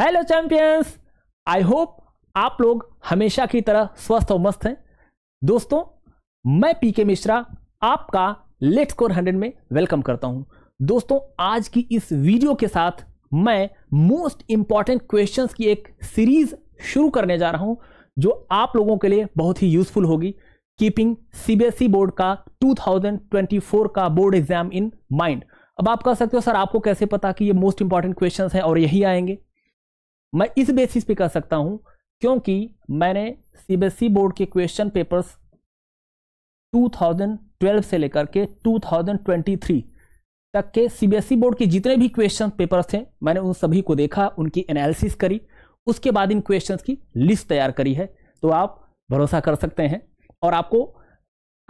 Hello champions I hope आप लोग हमेशा की तरह स्वस्थ और मस्त हैं दोस्तों मैं पीके मिश्रा आपका लेट स्कोर हंड्रेड में वेलकम करता हूं दोस्तों आज की इस वीडियो के साथ मैं मोस्ट इंपॉर्टेंट क्वेश्चंस की एक सीरीज शुरू करने जा रहा हूं जो आप लोगों के लिए बहुत ही यूजफुल होगी कीपिंग सीबीएसई बोर्ड का 2024 का बोर्ड एग्जाम इन माइंड अब आप कह सकते हो सर आपको कैसे पता कि ये मोस्ट इंपॉर्टेंट क्वेश्चंस हैं और यही आएंगे मैं इस बेसिस पे कह सकता हूं क्योंकि मैंने सीबीएसई बोर्ड e के क्वेश्चन पेपर्स 2012 से लेकर के 2023 तक के सीबीएसई बोर्ड e के जितने भी क्वेश्चन पेपर्स थे मैंने उन सभी को देखा उनकी एनालिसिस करी उसके बाद इन क्वेश्चंस की लिस्ट तैयार करी है तो आप भरोसा कर सकते हैं और आपको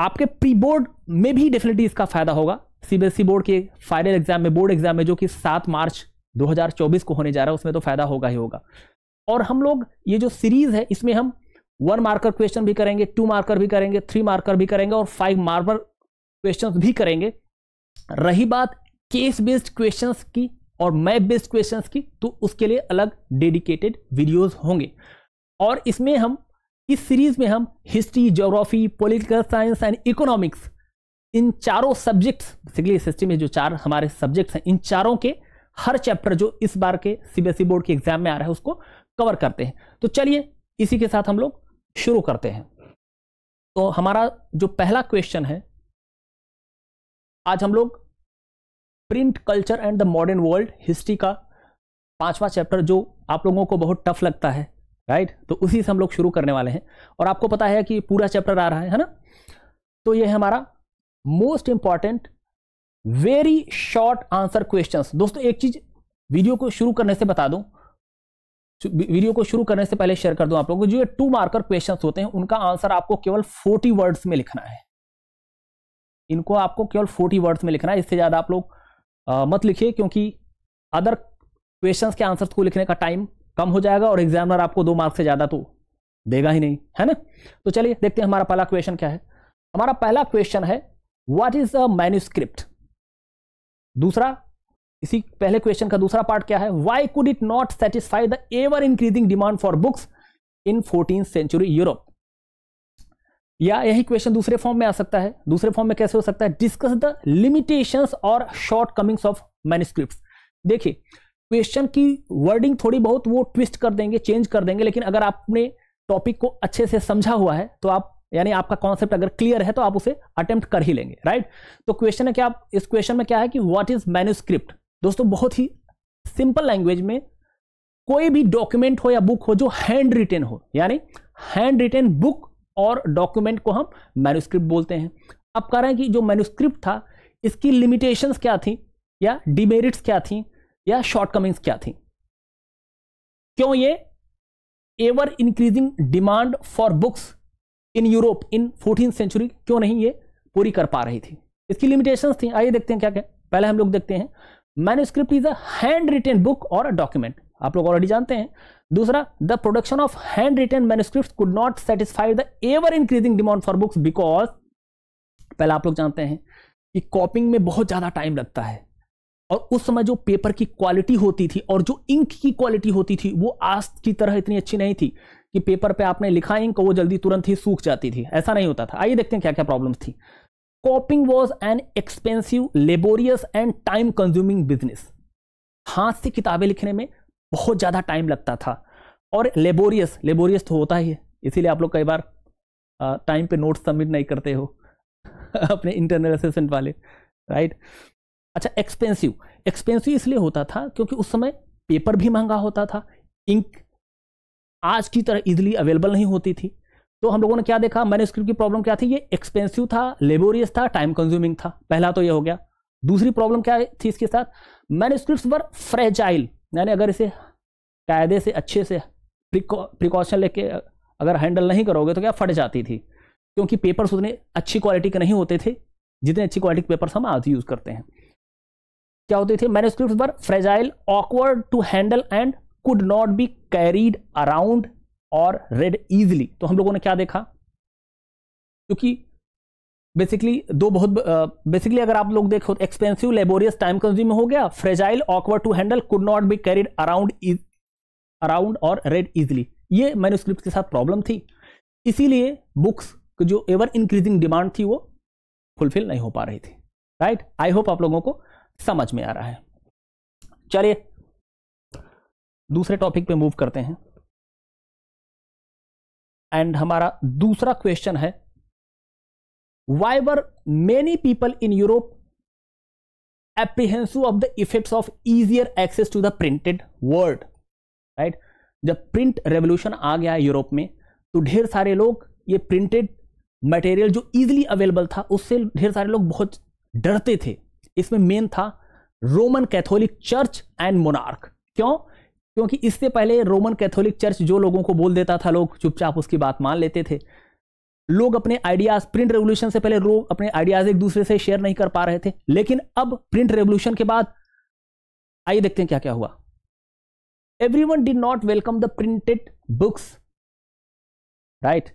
आपके प्री बोर्ड में भी डेफिनेटली इसका फायदा होगा सीबीएसई बोर्ड e के फाइनल एग्जाम में बोर्ड एग्जाम में जो कि सात मार्च 2024 को होने जा रहा है उसमें तो फायदा होगा ही होगा और हम लोग ये जो सीरीज है इसमें हम वन मार्कर क्वेश्चन भी करेंगे टू मार्कर भी करेंगे थ्री मार्कर भी करेंगे और फाइव मार्कर क्वेश्चन भी करेंगे रही बात केस बेस्ड क्वेश्चन की और मैप बेस्ड क्वेश्चन की तो उसके लिए अलग डेडिकेटेड वीडियोज होंगे और इसमें हम इस सीरीज में हम history geography political science and economics इन चारों सब्जेक्ट्स बेसिकली में जो चार हमारे सब्जेक्ट्स हैं इन चारों के हर चैप्टर जो इस बार के सीबीएसई बोर्ड के एग्जाम में आ रहा है उसको कवर करते हैं तो चलिए इसी के साथ हम लोग शुरू करते हैं तो हमारा जो पहला क्वेश्चन है आज हम लोग print culture and the modern world history का पांचवा चैप्टर जो आप लोगों को बहुत टफ लगता है राइट तो उसी से हम लोग शुरू करने वाले हैं और आपको पता है कि पूरा चैप्टर आ रहा है है ना तो ये हमारा most important very short answer questions दोस्तों एक चीज वीडियो को शुरू करने से बता दूं वीडियो को शुरू करने से पहले शेयर कर दूं आप लोगों को जो ये टू मार्कर क्वेश्चंस होते हैं उनका आंसर आपको केवल फोर्टी वर्ड्स में लिखना है इनको आपको केवल फोर्टी वर्ड्स में लिखना है इससे ज़्यादा आप लोग आ, मत लिखिए क्योंकि अदर क्वेश्चन के आंसर को लिखने का टाइम कम हो जाएगा और एग्जामिनर आपको दो मार्क्स से ज़्यादा तो देगा ही नहीं है ना तो चलिए देखते हैं हमारा पहला क्वेश्चन क्या है हमारा पहला क्वेश्चन है वट इज अ मैन्यूस्क्रिप्ट दूसरा इसी पहले क्वेश्चन का दूसरा पार्ट क्या है why could it not satisfy the ever increasing demand for books in fourteen century Europe या यही क्वेश्चन दूसरे फॉर्म में आ सकता है दूसरे फॉर्म में कैसे हो सकता है डिस्कस द लिमिटेशंस और शॉर्ट कमिंग्स ऑफ मैनिस्क्रिप्ट देखिए क्वेश्चन की वर्डिंग थोड़ी बहुत वो ट्विस्ट कर देंगे चेंज कर देंगे लेकिन अगर आपने टॉपिक को अच्छे से समझा हुआ है तो आप यानी आपका कॉन्सेप्ट अगर क्लियर है तो आप उसे अटेम्प्ट कर ही लेंगे राइट तो क्वेश्चन है क्या आप इस क्वेश्चन में क्या है कि व्हाट इज मैन्यूस्क्रिप्ट दोस्तों बहुत ही सिंपल लैंग्वेज में कोई भी डॉक्यूमेंट हो या बुक हो जो हैंड रिटेन हो यानी हैंड रिटेन बुक और डॉक्यूमेंट को हम मैन्यूस्क्रिप्ट बोलते हैं अब कह रहे हैं कि जो मैन्यूस्क्रिप्ट था इसकी लिमिटेशन क्या थी या डिमेरिट्स क्या थी या शॉर्टकमिंग्स क्या थी क्यों ये ever increasing demand for books in Europe in fourteen century क्यों नहीं ये पूरी कर पा रही थी इसकी लिमिटेशंस थी आइए देखते हैं क्या क्या पहले हम लोग देखते हैं manuscript is a handwritten book और अ डॉक्यूमेंट आप लोग ऑलरेडी जानते हैं दूसरा the production of handwritten manuscript could not satisfy the ever increasing demand for books because पहले आप लोग जानते हैं कि कॉपिंग में बहुत ज़्यादा टाइम लगता है और उस समय जो पेपर की क्वालिटी होती थी और जो इंक की क्वालिटी होती थी वो आज की तरह इतनी अच्छी नहीं थी कि पेपर पे आपने लिखा इंक वो जल्दी तुरंत ही सूख जाती थी ऐसा नहीं होता था आइए देखते हैं क्या क्या प्रॉब्लम्स थी copying was an expensive laborious and time consuming business हाथ से किताबें लिखने में बहुत ज़्यादा टाइम लगता था और लेबोरियस लेबोरियस तो होता ही है इसीलिए आप लोग कई बार टाइम पे नोट्स सबमिट नहीं करते हो अपने इंटरनल असेसमेंट वाले राइट अच्छा एक्सपेंसिव एक्सपेंसिव इसलिए होता था क्योंकि उस समय पेपर भी महंगा होता था इंक आज की तरह इजिली अवेलेबल नहीं होती थी तो हम लोगों ने क्या देखा मैन्यूस्क्रिप्ट की प्रॉब्लम क्या थी ये एक्सपेंसिव था लेबोरियस था टाइम कंज्यूमिंग था पहला तो ये हो गया दूसरी प्रॉब्लम क्या थी इसके साथ मैन्यूस्क्रिप्ट वर फ्रेजाइल यानी अगर इसे कायदे से अच्छे से प्रिकॉशन लेके अगर हैंडल नहीं करोगे तो क्या फट जाती थी क्योंकि पेपर्स उतने अच्छी क्वालिटी के नहीं होते थे जितने अच्छी क्वालिटी के पेपर्स हम आज यूज़ करते हैं क्या होते थे manuscript were fragile awkward to handle and could not be carried around or read easily तो हम लोगों ने क्या देखा क्योंकि बेसिकली दो बहुत बेसिकली अगर आप लोग देखो एक्सपेंसिव लेबोरियस टाइम कंज्यूम हो गया fragile awkward to handle could not be carried around around or read easily ये मैन्यूस्क्रिप्ट के साथ प्रॉब्लम थी इसीलिए बुक्स की जो एवर इंक्रीजिंग डिमांड थी वो फुलफिल नहीं हो पा रही थी राइट आई होप आप लोगों को समझ में आ रहा है चलिए दूसरे टॉपिक पे मूव करते हैं एंड हमारा दूसरा क्वेश्चन है why were many people in Europe apprehensive of the effect of easier access to the printed world right जब प्रिंट रेवोल्यूशन आ गया है यूरोप में तो ढेर सारे लोग ये प्रिंटेड मटेरियल जो इजिली अवेलेबल था उससे ढेर सारे लोग बहुत डरते थे इसमें मेन था Roman Catholic Church and monarch क्यों क्योंकि इससे पहले रोमन कैथोलिक चर्च जो लोगों को बोल देता था लोग चुपचाप उसकी बात मान लेते थे लोग अपने आइडियाज प्रिंट रेवोल्यूशन से पहले लोग अपने आइडियाज एक दूसरे से शेयर नहीं कर पा रहे थे लेकिन अब प्रिंट रेवोल्यूशन के बाद आइए देखते हैं क्या क्या हुआ everyone did not welcome the printed books right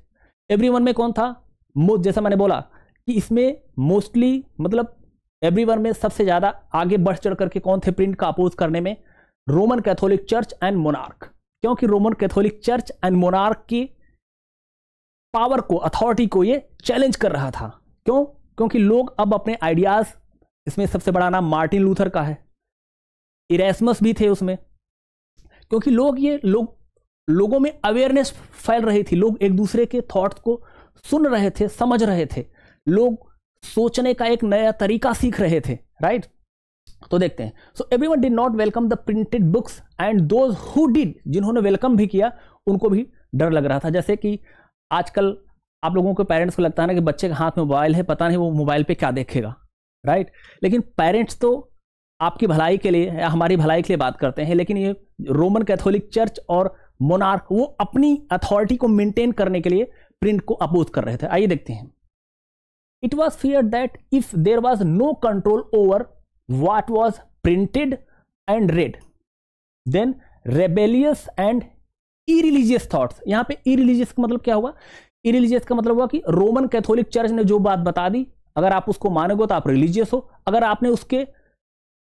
every में कौन था मोस्ट जैसा मैंने बोला कि इसमें मोस्टली मतलब वन में सबसे ज़्यादा आगे बढ़ चढ़ करके कौन थे प्रिंट का अपोज करने में Roman Catholic Church and monarch क्योंकि Roman Catholic Church and monarch की पावर को अथॉरिटी को ये चैलेंज कर रहा था क्यों क्योंकि लोग अब अपने आइडियाज इसमें सबसे बड़ा नाम मार्टिन लूथर का है इरेस्मस भी थे उसमें क्योंकि लोग ये लोग लोगों में अवेयरनेस फैल रही थी लोग एक दूसरे के थॉट्स को सुन रहे थे समझ रहे थे लोग सोचने का एक नया तरीका सीख रहे थे राइट तो देखते हैं so everyone did not welcome the printed books and those who did जिन्होंने वेलकम भी किया उनको भी डर लग रहा था जैसे कि आजकल आप लोगों के पेरेंट्स को लगता है ना कि बच्चे के हाथ में मोबाइल है पता नहीं वो मोबाइल पे क्या देखेगा राइट लेकिन पेरेंट्स तो आपकी भलाई के लिए या हमारी भलाई के लिए बात करते हैं लेकिन ये रोमन कैथोलिक चर्च और मोनार्क वो अपनी अथॉरिटी को मेंटेन करने के लिए प्रिंट को अपोज कर रहे थे आइए देखते हैं it was fear that if there was no control over what was printed and read then rebellious and irreligious thoughts यहाँ पे irreligious का मतलब क्या हुआ irreligious का मतलब हुआ कि रोमन कैथोलिक चर्च ने जो बात बता दी अगर आप उसको मानोगे तो आप रिलीजियस हो अगर आपने उसके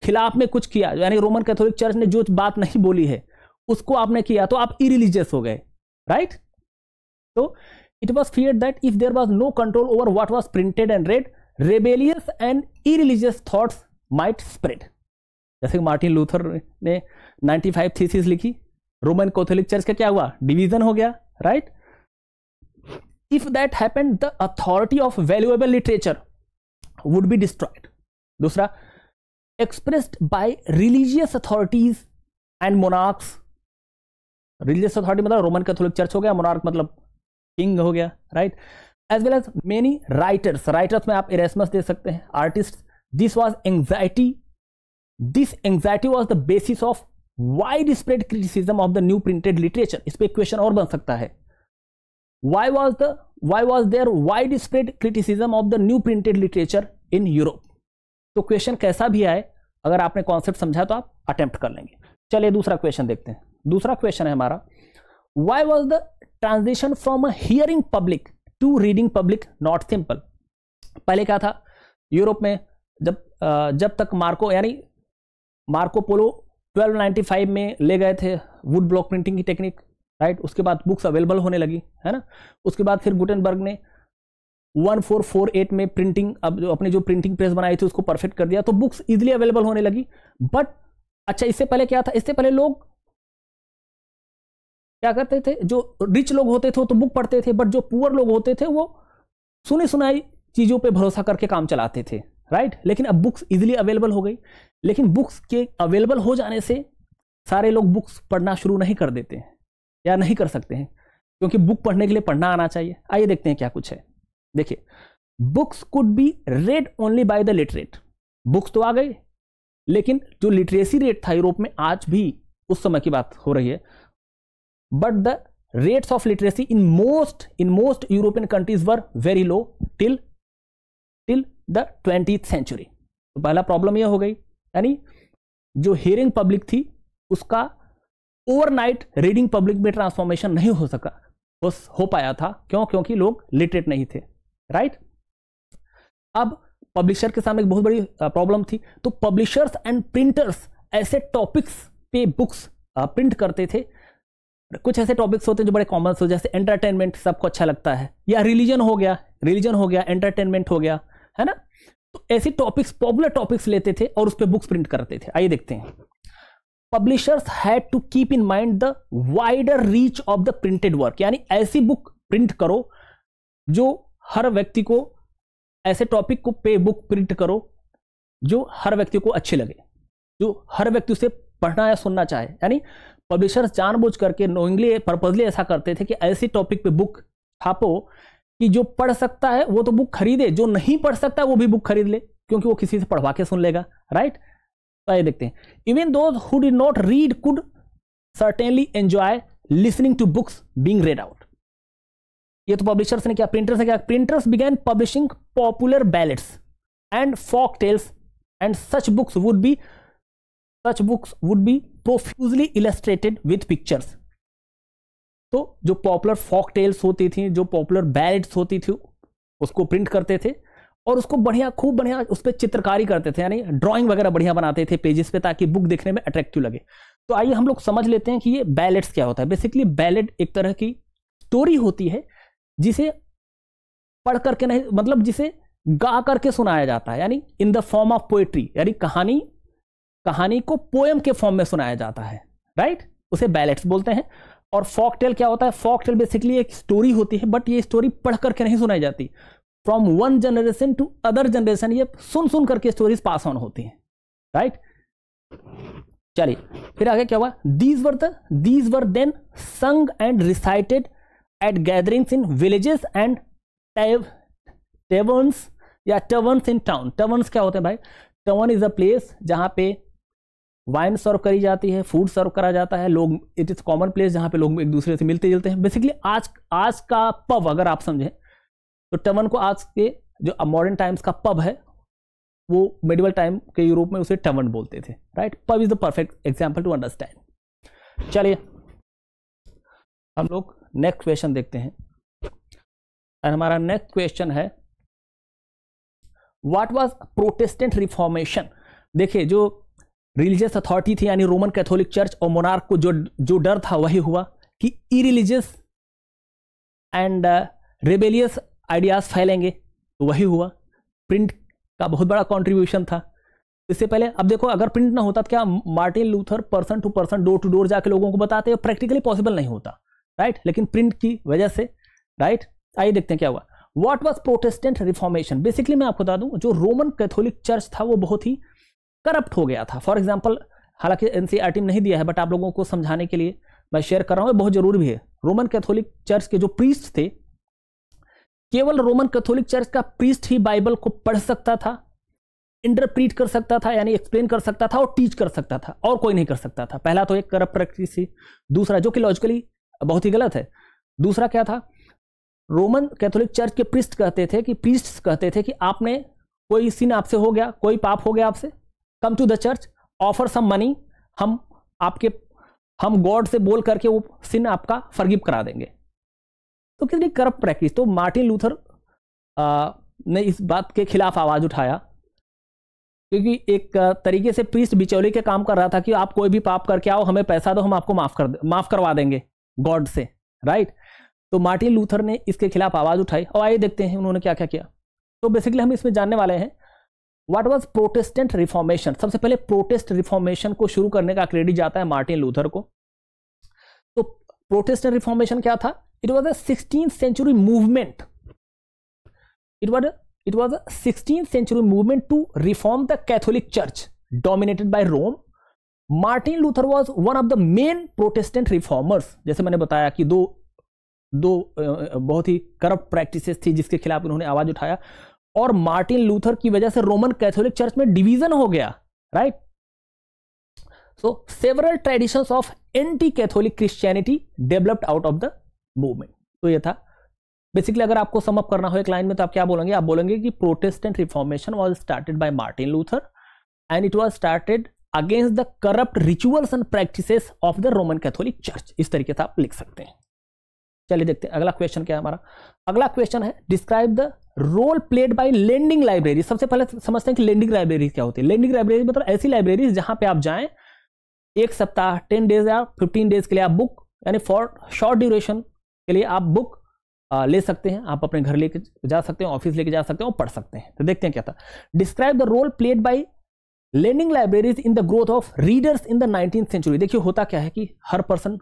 खिलाफ में कुछ किया यानी रोमन कैथोलिक चर्च ने जो बात नहीं बोली है उसको आपने किया तो आप इरिलीजियस हो गए राइट तो it was fear that if there was no control over what was printed and read rebellious and irreligious thoughts might spread जैसे मार्टिन लूथर ने 95 थीसिस लिखी रोमन कैथोलिक चर्च का क्या हुआ डिवीजन हो गया right if that happen the authority of valuable literature would be destroyed दूसरा expressed by religious authorities and monarchs religious authority मतलब रोमन कैथोलिक चर्च हो गया मोनार्क मतलब किंग हो गया right as well as many writers writers में आप Erasmus दे सकते हैं artist This was anxiety. This anxiety was the basis of wide spread criticism of the new printed literature इस पर क्वेश्चन और बन सकता है why was the why was there wide spread criticism of the new printed literature in Europe तो question कैसा भी आए अगर आपने कॉन्सेप्ट समझा तो आप अटेम्प्ट कर लेंगे चलिए दूसरा क्वेश्चन देखते हैं दूसरा क्वेश्चन है हमारा why was the transition from a hearing public to reading public not simple पहले क्या था यूरोप में जब जब तक मार्को यानी मार्को पोलो 1295 में ले गए थे वुड ब्लॉक प्रिंटिंग की टेक्निक राइट उसके बाद बुक्स अवेलेबल होने लगी है ना उसके बाद फिर गुटनबर्ग ने 1448 में प्रिंटिंग अब जो अपने जो प्रिंटिंग प्रेस बनाई थी उसको परफेक्ट कर दिया तो बुक्स इजिली अवेलेबल होने लगी बट अच्छा इससे पहले क्या था इससे पहले लोग क्या करते थे जो रिच लोग होते थे तो बुक पढ़ते थे बट जो पुअर लोग होते थे वो सुनी सुनाई चीज़ों पे भरोसा करके काम चलाते थे राइट लेकिन अब बुक्स इजिली अवेलेबल हो गई लेकिन बुक्स के अवेलेबल हो जाने से सारे लोग बुक्स पढ़ना शुरू नहीं कर देते हैं या नहीं कर सकते हैं क्योंकि बुक पढ़ने के लिए पढ़ना आना चाहिए आइए देखते हैं क्या कुछ है देखिए books could be read only by the literate books तो आ गई लेकिन जो लिटरेसी रेट था यूरोप में आज भी उस समय की बात हो रही है but the rates of literacy in most in most European countries were very low till till the twenty century तो पहला प्रॉब्लम यह हो गई यानी जो हियरिंग पब्लिक थी उसका ओवरनाइट रीडिंग पब्लिक में ट्रांसफॉर्मेशन नहीं हो सका बस हो पाया था क्यों क्योंकि लोग लिटरेट नहीं थे राइट अब पब्लिशर के सामने एक बहुत बड़ी प्रॉब्लम थी तो पब्लिशर्स एंड प्रिंटर्स ऐसे टॉपिक्स पे बुक्स प्रिंट करते थे कुछ ऐसे टॉपिक्स होते हैं जो बड़े कॉमन हो जैसे एंटरटेनमेंट सबको अच्छा लगता है या रिलीजन हो गया रिलीजन हो गया एंटरटेनमेंट हो गया है ना तो ऐसे टॉपिक्स पॉपुलर टॉपिक्स लेते थे और उस पर बुक्स प्रिंट करते थे आइए देखते हैं publishers had to keep in mind the wider reach of the printed work यानी ऐसी बुक प्रिंट करो जो हर व्यक्ति को ऐसे टॉपिक को पे बुक प्रिंट करो जो हर व्यक्ति को अच्छे लगे जो हर व्यक्ति उसे पढ़ना या सुनना चाहे यानी पब्लिशर्स जानबूझ करके नोइंगली पर्पजली ऐसा करते थे कि ऐसे टॉपिक पे बुक छापो कि जो पढ़ सकता है वो तो बुक खरीदे जो नहीं पढ़ सकता वो भी बुक खरीद ले क्योंकि वो किसी से पढ़वा के सुन लेगा राइट तो आइए देखते हैं even those who did not read could certainly enjoy listening to books being read out ये तो पब्लिशर्स ने क्या प्रिंटर्स ने क्या printers began publishing popular ballads and folk tales and such books would be such books would be profusely illustrated with pictures तो जो popular Fock tales होती थी जो पॉपुलर बैलेट्स होती थी उसको प्रिंट करते थे और उसको बढ़िया खूब बढ़िया उस पर चित्रकारी करते थे यानी ड्राइंग वगैरह बढ़िया बनाते थे पेजेस पे ताकि बुक देखने में अट्रैक्टिव लगे तो आइए हम लोग समझ लेते हैं कि ये बैलेट्स क्या होता है बेसिकली बैलेट एक तरह की स्टोरी होती है जिसे पढ़ करके नहीं मतलब जिसे गा करके सुनाया जाता है यानी in the form of poetry यानी कहानी कहानी को पोएम के फॉर्म में सुनाया जाता है राइट उसे बैलेट्स बोलते हैं और फॉक टेल क्या होता है फॉक टेल बेसिकली एक स्टोरी होती है बट ये स्टोरी पढ़ करके नहीं सुनाई जाती from one generation to other generation ये सुन सुन करके स्टोरीज पास ऑन होती हैं राइट चलिए फिर आगे क्या हुआ these were these were then sung and recited at gatherings in villages and taverns या टवर्न्स इन टाउन टवर्न्स क्या होते हैं भाई टवन इज अ प्लेस जहां पे वाइन सर्व करी जाती है फूड सर्व करा जाता है लोग इट इज़ कॉमन प्लेस जहाँ पे लोग एक दूसरे से मिलते जुलते हैं बेसिकली आज आज का पब अगर आप समझें तो टवन को आज के जो मॉडर्न टाइम्स का पब है वो मेडिवल टाइम के यूरोप में उसे टवन बोलते थे right pub is the perfect example to understand चलिए हम लोग नेक्स्ट क्वेश्चन देखते हैं और हमारा नेक्स्ट क्वेश्चन है व्हाट वाज प्रोटेस्टेंट रिफॉर्मेशन देखिए जो रिलीजियस अथॉरिटी थी यानी रोमन कैथोलिक चर्च और मोनार्क को जो जो डर था वही हुआ कि ई रिलीजियस एंड रेबेलियस आइडियाज फैलेंगे तो वही हुआ प्रिंट का बहुत बड़ा कॉन्ट्रीब्यूशन था इससे पहले अब देखो अगर प्रिंट ना होता तो क्या Martin Luther person to person door to door जाके लोगों को बताते हैं प्रैक्टिकली पॉसिबल नहीं होता राइट लेकिन प्रिंट की वजह से राइट आइए देखते हैं क्या हुआ what was Protestant Reformation basically मैं आपको बता दूं जो रोमन कैथोलिक चर्च था वो बहुत ही करप्ट हो गया था फॉर एग्जाम्पल हालांकि एनसीआर e नहीं दिया है बट आप लोगों को समझाने के लिए मैं शेयर कर रहा हूँ बहुत जरूरी भी है रोमन कैथोलिक चर्च के जो प्रीस्ट थे केवल रोमन कैथोलिक चर्च का प्रीस्ट ही बाइबल को पढ़ सकता था इंटरप्रीट कर सकता था यानी एक्सप्लेन कर सकता था और टीच कर सकता था और कोई नहीं कर सकता था पहला तो एक करप्ट प्रैक्टिस थी दूसरा जो कि लॉजिकली बहुत ही गलत है दूसरा क्या था रोमन कैथोलिक चर्च के प्रीस्ट कहते थे कि प्रीस्ट कहते थे कि आपने कोई सिन आपसे हो गया कोई पाप हो गया आपसे come to the church offer some money हम आपके हम गॉड से बोल करके वो सिन आपका फर्गिव करा देंगे तो कितनी करप प्रैक्टिस तो मार्टिन लूथर आ, ने इस बात के खिलाफ आवाज़ उठाया क्योंकि एक तरीके से प्रीस्ट बिचौली के काम कर रहा था कि आप कोई भी पाप करके आओ हमें पैसा दो हम आपको माफ़ कर माफ़ करवा देंगे गॉड से राइट तो मार्टिन लूथर ने इसके खिलाफ आवाज़ उठाई और आइए देखते हैं उन्होंने क्या क्या किया तो बेसिकली हम इसमें जानने वाले हैं व्हाट वाज प्रोटेस्टेंट रिफॉर्मेशन सबसे पहले प्रोटेस्ट रिफॉर्मेशन को शुरू करने का क्रेडिट जाता है मार्टिन लूथर को तो प्रोटेस्टेंट रिफॉर्मेशन क्या था it was a century movement it was it was a century movement to reform the Catholic church dominated by Rome Martin Luther was one of the main Protestant reformers जैसे मैंने बताया कि दो दो बहुत ही corrupt practices थी जिसके खिलाफ उन्होंने आवाज उठाया और मार्टिन लूथर की वजह से रोमन कैथोलिक चर्च में डिवीजन हो गया right so several traditions of anti Catholic Christianity developed out of the movement तो ये था बेसिकली अगर आपको समअप करना हो एक लाइन में तो आप क्या बोलेंगे आप बोलेंगे कि Protestant Reformation was started by Martin Luther and it was started against the corrupt rituals and practice of the Roman Catholic church इस तरीके से आप लिख सकते हैं चलिए देखते हैं अगला क्वेश्चन क्या है हमारा अगला क्वेश्चन है describe the role played by lending library सबसे पहले तो समझते हैं कि लेंडिंग लाइब्रेरी क्या होती है लेंडिंग लाइब्रेरी मतलब ऐसी लाइब्रेरी जहां पे आप जाएं एक सप्ताह टेन डेज या फिफ्टीन डेज के लिए आप बुक यानी फॉर शॉर्ट ड्यूरेशन के लिए आप बुक ले सकते हैं आप अपने घर लेके जा सकते हैं ऑफिस लेके जा सकते हैं और पढ़ सकते हैं तो देखते हैं क्या था describe the role played by learning libraries in the growth of readers in the nineteen century देखिए होता क्या है कि हर पर्सन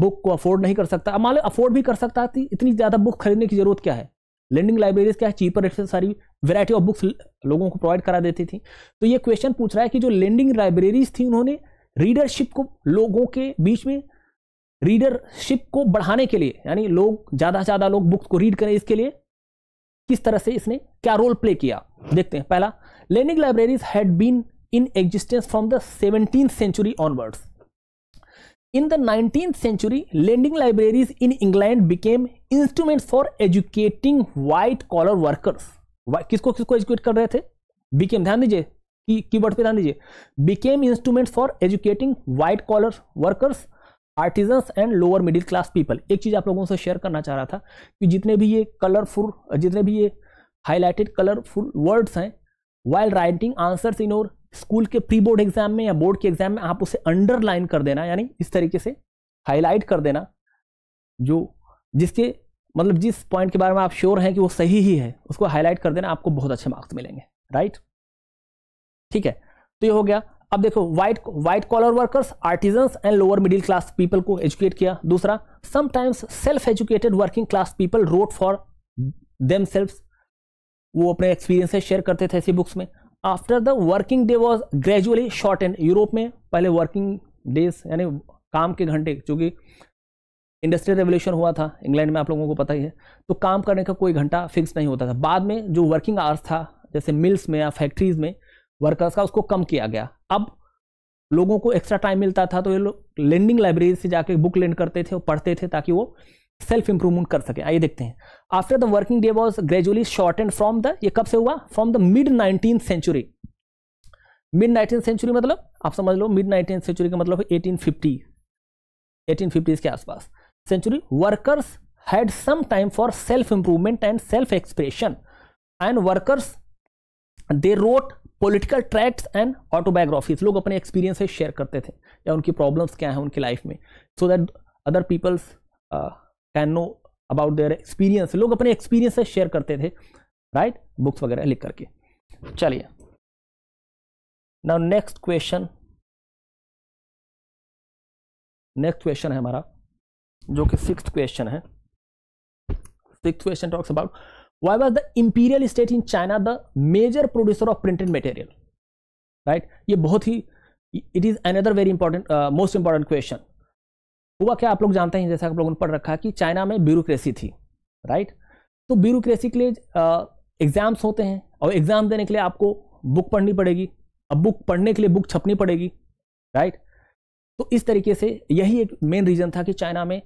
बुक को अफोर्ड नहीं कर सकता मान लो अफोर्ड भी कर सकता थी तो इतनी ज़्यादा बुक खरीदने की जरूरत क्या है लेंडिंग लाइब्रेरीज क्या है चीपर रेट से सारी वैरायटी ऑफ बुक्स लोगों को प्रोवाइड करा देती थी तो ये क्वेश्चन पूछ रहा है कि जो लेंडिंग लाइब्रेरीज थी उन्होंने रीडरशिप को लोगों के बीच में रीडरशिप को बढ़ाने के लिए यानी लोग ज़्यादा से ज़्यादा लोग बुक्स को रीड करें इसके लिए किस तरह से इसने क्या रोल प्ले किया देखते हैं पहला lending libraries had been in existence from the seventeen century onwards In the 19th century, lending libraries in England became instruments for educating white collar workers. किसको किसको एजुकेट कर रहे थे बिकेम ध्यान दीजिए की कीवर्ड पे ध्यान दीजिए became instruments for educating white collar workers artisan and lower middle class people एक चीज़ आप लोगों से शेयर करना चाह रहा था कि जितने भी ये कलरफुल जितने भी ये हाईलाइटेड कलरफुल वर्ड्स हैं वाइल राइटिंग आंसर्स इन और स्कूल के प्री बोर्ड एग्जाम में या बोर्ड के एग्जाम में आप उसे अंडरलाइन कर देना यानी इस तरीके से हाईलाइट कर देना जो जिसके मतलब जिस पॉइंट के बारे में आप श्योर हैं कि वो सही ही है उसको हाईलाइट कर देना आपको बहुत अच्छे मार्क्स मिलेंगे राइट ठीक है तो ये हो गया अब देखो white white collar workers artisans and lower middle class people को एजुकेट किया दूसरा sometimes self educated working class people wrote for them वो अपने एक्सपीरियंसेस शेयर करते थे ऐसी बुक्स में after the working day was gradually short and Europe में पहले वर्किंग डेज यानी काम के घंटे क्योंकि इंडस्ट्रियल रेवोल्यूशन हुआ था इंग्लैंड में आप लोगों को पता ही है तो काम करने का कोई घंटा फिक्स नहीं होता था बाद में जो वर्किंग आवर्स था जैसे मिल्स में या फैक्ट्रीज में वर्कर्स का उसको कम किया गया अब लोगों को एक्स्ट्रा टाइम मिलता था तो ये लोग लेंडिंग लाइब्रेरी से जाके बुक लेंड करते थे और पढ़ते थे ताकि वो सेल्फ इंप्रूवमेंट कर सके आइए देखते हैं after the working day was gradually short and from the ये कब से हुआ from the mid nineteen century mid nineteen century मतलब आप समझ लो मिड नाइनटीन सेंचुरी का मतलब एटीन फिफ्टी एटीन फिफ्टीज के आसपास century workers had some time for self improvement and self expression and workers they wrote political tract and autobiographies लोग अपने experience share करते थे या उनकी प्रॉब्लम्स क्या हैं उनकी लाइफ में so that other peoples can know about their experience लोग अपने एक्सपीरियंस शेयर करते थे राइट बुक्स वगैरह लिख करके चलिए now next question next question है हमारा जो कि सिक्स क्वेश्चन है six question talks about why was the imperial state in China the major producer of printed material right ये बहुत ही it is another very important most important question हुआ क्या आप लोग जानते हैं जैसा आप लोगों ने पढ़ रखा कि चाइना में ब्यूरोक्रेसी थी राइट तो ब्यूरोक्रेसी के लिए एग्ज़ाम्स होते हैं और एग्ज़ाम देने के लिए आपको बुक पढ़नी पड़ेगी अब बुक पढ़ने के लिए बुक छपनी पड़ेगी राइट तो इस तरीके से यही एक मेन रीज़न था कि चाइना में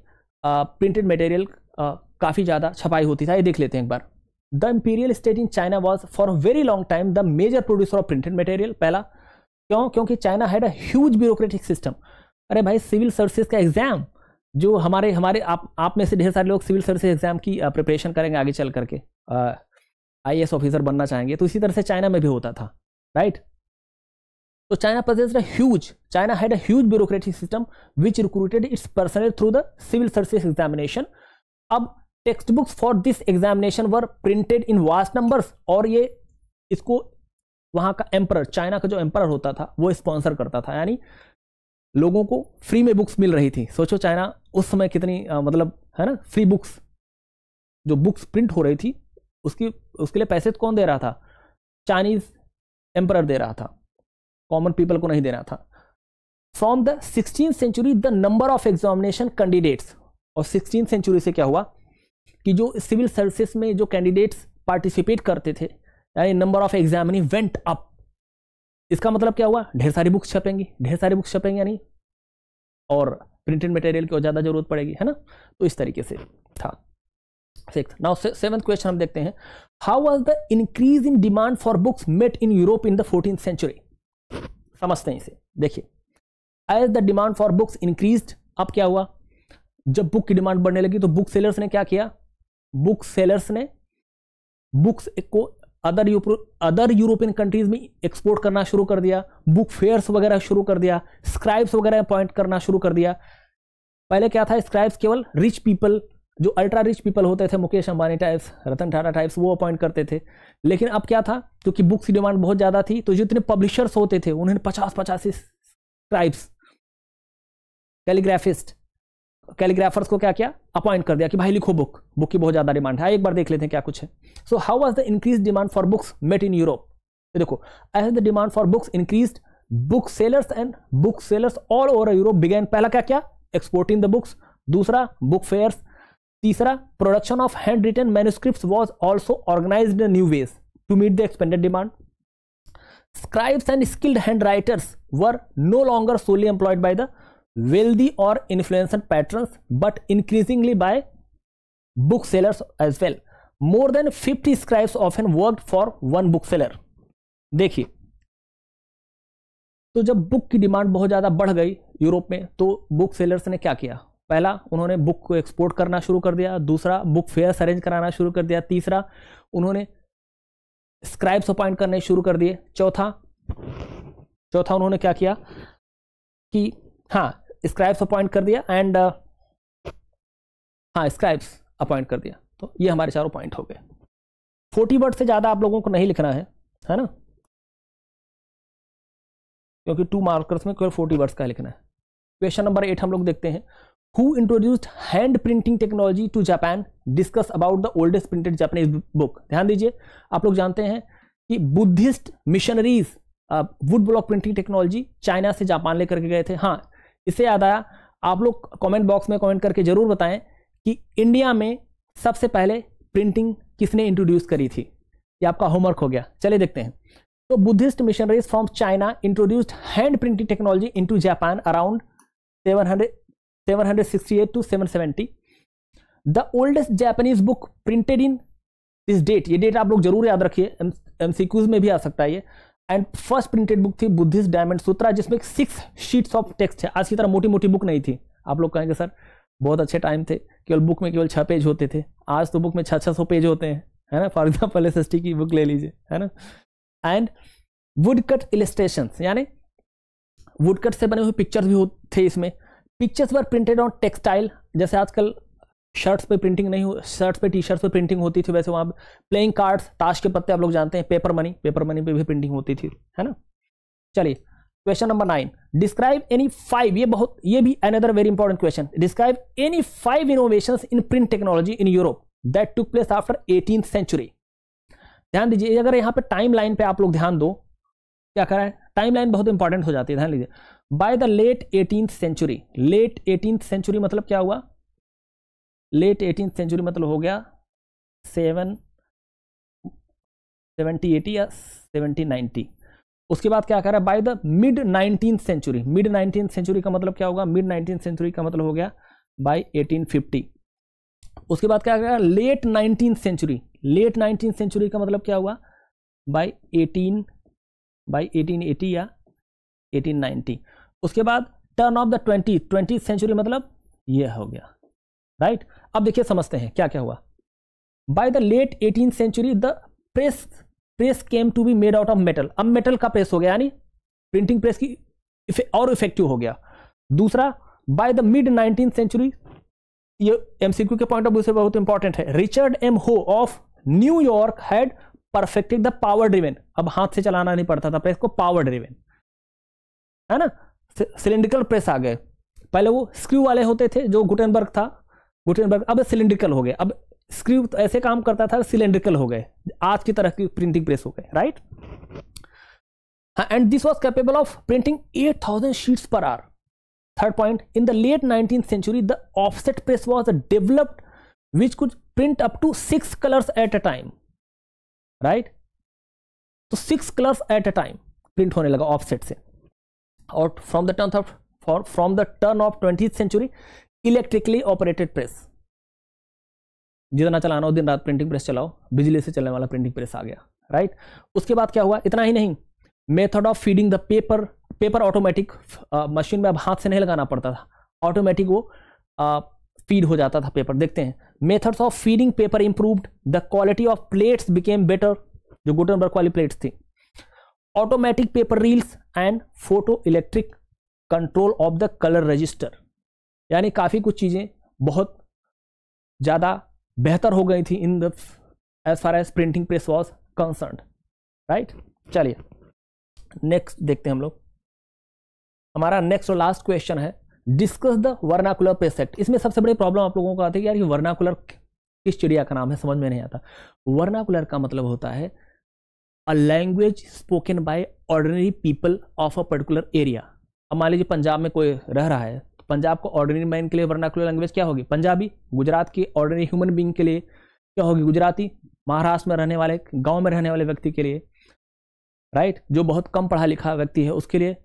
प्रिंटेड मटेरियल काफ़ी ज़्यादा छपाई होती था ये देख लेते हैं एक बार the imperial state in China was for very long time the major producer of printed material पहला क्यों क्योंकि China had a huge bureaucratic system अरे भाई सिविल सर्विसेज का एग्ज़ाम जो हमारे हमारे आप आप में से ढेर सारे लोग सिविल सर्विस एग्ज़ाम की प्रिपरेशन करेंगे आगे चल करके आई ऑफिसर बनना चाहेंगे तो इसी तरह से चाइना में भी होता था राइट तो China possessed huge China had had bureaucratic system which recruited its personnel through the civil service examination अब text books for this examination were printed in vast numbers और ये इसको वहां का एम्पर चाइना का जो एम्पर होता था वो स्पॉन्सर करता था यानी लोगों को फ्री में बुक्स मिल रही थी सोचो चाइना उस समय कितनी आ, मतलब है ना फ्री बुक्स जो बुक्स प्रिंट हो रही थी उसकी उसके लिए पैसे तो कौन दे रहा था चाइनीज एम्पर दे रहा था कॉमन पीपल को नहीं दे रहा था from the sixteen century the number of examination candidates और सिक्सटीन सेंचुरी से क्या हुआ कि जो सिविल सर्विसेज में जो कैंडिडेट्स पार्टिसिपेट करते थे यानी number of examinee went up इसका मतलब क्या हुआ ढेर सारी बुक्स छपेंगी ढेर सारी बुक्स छपेंगे यानी और प्रिंटेड मटेरियल की और ज़्यादा ज़रूरत पड़ेगी है ना तो इस तरीके से था सिक्स नाउ सेवंथ क्वेश्चन हम देखते हैं how was the increase in demand for books met in Europe in the fourteen century समझते हैं इसे देखिए as the demand for books increase अब क्या हुआ जब बुक की डिमांड बढ़ने लगी तो बुक सेलर्स ने क्या किया बुक सेलर्स ने बुक्स को अदर अदर यूरोपियन कंट्रीज में एक्सपोर्ट करना शुरू कर दिया बुक फेयर्स वगैरह शुरू कर दिया स्क्राइब्स वगैरह अपॉइंट करना शुरू कर दिया पहले क्या था स्क्राइब्स केवल रिच पीपल जो अल्ट्रा रिच पीपल होते थे मुकेश अंबानी टाइप्स रतन टाटा टाइप्स वो अपॉइंट करते थे लेकिन अब क्या था क्योंकि बुक्स की डिमांड बहुत ज़्यादा थी तो जितने पब्लिशर्स होते थे उन्होंने पचास पचास स्क्राइब्स टेलीग्राफिस्ट कैलीग्राफर्स को क्या किया अपॉइंट कर दिया कि भाई लिखो बुक बुक की बहुत ज़्यादा डिमांड है हाँ, एक बार देख लेते हैं क्या कुछ है so how was the increase demand for books met in Europe देखो as the demand for books increase book sellers and book sellers all over Europe began पहला क्या क्या एक्सपोर्टिंग द बुक्स दूसरा बुक फेयर्स तीसरा production of hand written manuscript was also organise new ways to meet the expanded demand scribes and skilled hand writers were no longer solely employed by the pattern but increasingly by book seller as well more than fifty than often work for one book seller देखिए तो जब book की demand बहुत ज़्यादा बढ़ गई Europe में तो बुक सेलर्स ने क्या किया पहला उन्होंने बुक को एक्सपोर्ट करना शुरू कर दिया दूसरा बुक फेयर्स अरेंज कराना शुरू कर दिया तीसरा उन्होंने स्क्राइब्स अपॉइंट करने शुरू कर दिए चौथा चौथा उन्होंने क्या किया कि हाँ स्क्राइब्स अपॉइंट कर दिया एंड uh, हाँ स्क्राइब्स अपॉइंट कर दिया तो ये हमारे चारों पॉइंट हो गए फोर्टी वर्ड से ज़्यादा आप लोगों को नहीं लिखना है है ना क्योंकि टू मार्कर्स में केवल फोर्टी वर्ड्स का लिखना है क्वेश्चन नंबर एट हम लोग देखते हैं who introduced hand printing technology to Japan discuss about the oldest printed Japanese book ध्यान दीजिए आप लोग जानते हैं कि Buddhist missionaries wood block printing technology China से जापान लेकर के गए थे हाँ इससे याद आया आप लोग कमेंट बॉक्स में कमेंट करके ज़रूर बताएं कि इंडिया में सबसे पहले प्रिंटिंग किसने इंट्रोड्यूस करी थी ये आपका होमवर्क हो गया चले देखते हैं तो Buddhist missionaries from China introduced hand printing technology in Japan around seven hundred to seven the oldest Japanese book printed in this date ये डेट आप लोग जरूर याद रखिए एमसीक्यूज में भी आ सकता है ये एंड फर्स्ट प्रिंटेड बुक थी बुद्धिस्ट डायमंड सूत्रा जिसमें सिक्स शीट्स ऑफ टेक्स्ट है आज की तरह मोटी मोटी बुक नहीं थी आप लोग कहेंगे सर बहुत अच्छे टाइम थे केवल बुक में केवल छः पेज होते थे आज तो बुक में छः छः सौ पेज होते हैं है ना फॉर एग्जाम्पल एस की बुक ले लीजिए है ना एंड वुड कट इलिस्ट्रेशन यानी वुड कट से बने हुए पिक्चर्स भी थे इसमें pictures were printed on textile जैसे आजकल शर्ट्स पे प्रिंटिंग नहीं हो शर्ट्स पे टी शर्ट्स पे प्रिंटिंग होती थी वैसे वहाँ प्लेइंग कार्ड्स ताश के पत्ते आप लोग जानते हैं पेपर मनी पेपर मनी पे भी प्रिंटिंग होती थी है ना चलिए question number nine describe any five ये बहुत ये भी another very important question describe any five innovation in print technology in Europe that took place after eighteen century ध्यान दीजिए अगर यहाँ पे टाइम लाइन पे आप लोग ध्यान दो क्या करें टाइम लाइन बहुत इंपॉर्टेंट हो जाती है ध्यान लीजिए by the late eighteen century late eighteen century मतलब क्या हुआ लेट एटीन सेंचुरी मतलब हो गया सेवन सेवेंटी एटी या सेवेंटी नाइन्टी उसके बाद क्या कह रहा है by the mid nineteen century mid nineteen century का मतलब क्या होगा मिड नाइनटीन सेंचुरी का मतलब हो गया बाय एटीन फिफ्टी उसके बाद क्या कह रहा है late nineteen century late nineteen century का मतलब क्या हुआ by eighteen by eighteen eighty या एटीन नाइन्टी उसके बाद turn of the twenty twenty century मतलब यह हो गया राइट अब देखिए समझते हैं क्या क्या हुआ by the late eighteen century the press press came to be made out of metal अब मेटल का प्रेस हो गया यानी प्रिंटिंग प्रेस की और इफेक्टिव हो गया दूसरा by the mid nineteen century ये एमसीक्यू के पॉइंट ऑफ व्यू से बहुत इंपॉर्टेंट है Richard M Hoe of New York had perfected the power driven अब हाथ से चलाना नहीं पड़ता था प्रेस को पावर ड्रिवेन है ना सिलेंड्रिकल प्रेस आ गए पहले वो स्क्रू वाले होते थे जो गुटेनबर्ग था गुटेनबर्ग अब सिलेंड्रिकल हो गए अब स्क्रू तो ऐसे काम करता था सिलेंड्रिकल हो गए आज की तरह की प्रिंटिंग प्रेस हो गए right and this was capable of printing eight thousand sheets per hour third point in the late nineteen century the offset press was developed which could print up to six colours at a time right तो six colours at a time print होने लगा offset से और from the turn of from the turn of twenty century electrically operated press जितना चलाना हो दिन रात प्रिंटिंग प्रेस चलाओ बिजली से चलने वाला प्रिंटिंग प्रेस आ गया राइट उसके बाद क्या हुआ इतना ही नहीं method of feeding the paper paper automatic machine में अब हाथ से नहीं लगाना पड़ता था ऑटोमेटिक वो फीड uh, हो जाता था पेपर देखते हैं methods of feeding paper improved the quality of plates became better जो गुटनबर्ग वाली प्लेट्स थी automatic paper reels and photo electric control of the colour register यानी काफ़ी कुछ चीज़ें बहुत ज़्यादा बेहतर हो गई थी in the as far as printing press was concern right चलिए नेक्स्ट देखते हैं हम लोग हमारा नेक्स्ट और लास्ट क्वेश्चन है discuss the vernacular press act इसमें सबसे बड़ी प्रॉब्लम आप लोगों को आती है कि यार ये वर्नाकुलर किस चिड़िया का नाम है समझ में नहीं आता वर्नाकुलर का मतलब होता है a language spoken by ordinary people of a particular area अब मान लीजिए पंजाब में कोई रह रहा है पंजाब को ऑर्डिनरी मैन के लिए वर्नाकुलर लैंग्वेज क्या होगी पंजाबी गुजरात की ऑर्डिनरी ह्यूमन बींग के लिए क्या होगी गुजराती महाराष्ट्र में रहने वाले गाँव में रहने वाले व्यक्ति के लिए राइट जो बहुत कम पढ़ा लिखा व्यक्ति है उसके लिए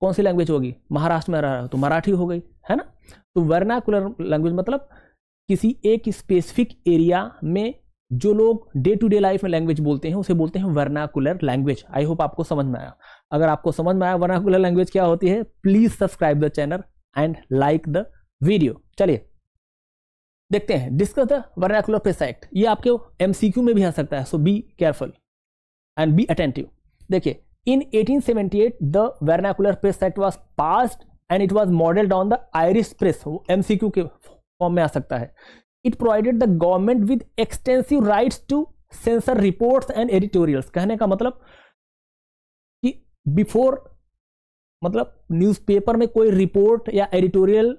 कौन सी लैंग्वेज होगी महाराष्ट्र में रह रहा हो तो मराठी हो गई है ना तो वर्नाकुलर लैंग्वेज मतलब किसी एक स्पेसिफिक एरिया में जो लोग डे टू डे लाइफ में लैंग्वेज बोलते हैं उसे बोलते हैं वर्नाकुलर लैंग्वेज आई होप आपको समझ में आया अगर आपको समझ में आया वर्नाकुलर लैंग्वेज क्या होती है please subscribe the channel and like the video चलिए देखते हैं discuss the vernacular press act ये आपके एमसीक्यू में भी आ सकता है so be careful and be attentive देखिए in 1878 the vernacular press act was passed and it was modelled on the Irish press MCQ के फॉर्म में आ सकता है it provided the government with extensive rights to censor reports and editorials कहने का मतलब before मतलब न्यूज़पेपर में कोई रिपोर्ट या एडिटोरियल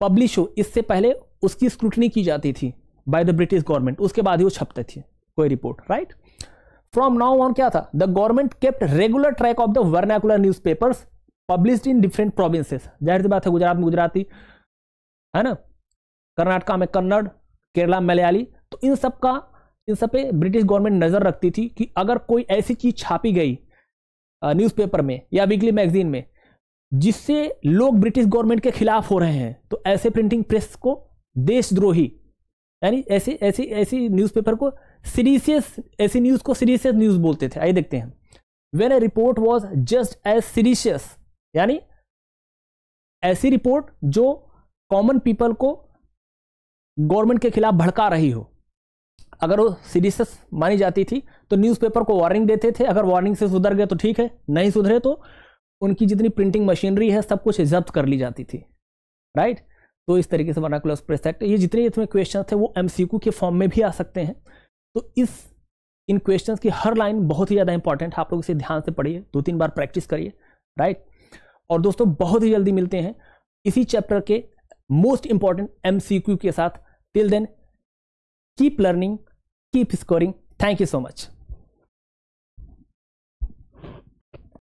पब्लिश हो इससे पहले उसकी स्क्रूटनी की जाती थी बाय द ब्रिटिश गवर्नमेंट उसके बाद ही वो छपते थे कोई report right from now on क्या था the government kept regular track of the vernacular news papers publish in different provinces जाहिर सी बात है गुजरात में गुजराती है ना कर्नाटका में कन्नड़ केरला मलयाली तो इन सब का इन सब पे ब्रिटिश गवर्नमेंट नज़र रखती थी कि अगर कोई ऐसी चीज़ छापी गई न्यूज़पेपर में या वीकली मैगजीन में जिससे लोग ब्रिटिश गवर्नमेंट के खिलाफ हो रहे हैं तो ऐसे प्रिंटिंग प्रेस को देशद्रोही यानी ऐसी ऐसी ऐसी न्यूज़पेपर को सीरीसियस ऐसी न्यूज़ को सीरीसियस न्यूज़ बोलते थे आइए देखते हैं when a report was just as seditious यानी ऐसी रिपोर्ट जो कॉमन पीपल को गवर्नमेंट के खिलाफ भड़का रही हो अगर वो सीरीसियस मानी जाती थी तो न्यूज़पेपर को वार्निंग देते थे अगर वार्निंग से सुधर गए तो ठीक है नहीं सुधरे तो उनकी जितनी प्रिंटिंग मशीनरी है सब कुछ जब्त कर ली जाती थी राइट तो इस तरीके से वर्नाकुलर प्रेस एक्ट ये जितने इसमें क्वेश्चन थे वो एम के फॉर्म में भी आ सकते हैं तो इस इन क्वेश्चंस की हर लाइन बहुत ही ज़्यादा इंपॉर्टेंट आप लोग इसे ध्यान से पढ़िए दो तीन बार प्रैक्टिस करिए राइट और दोस्तों बहुत ही जल्दी मिलते हैं इसी चैप्टर के मोस्ट इंपॉर्टेंट एम के साथ till then keep learning keep scoring thank you so much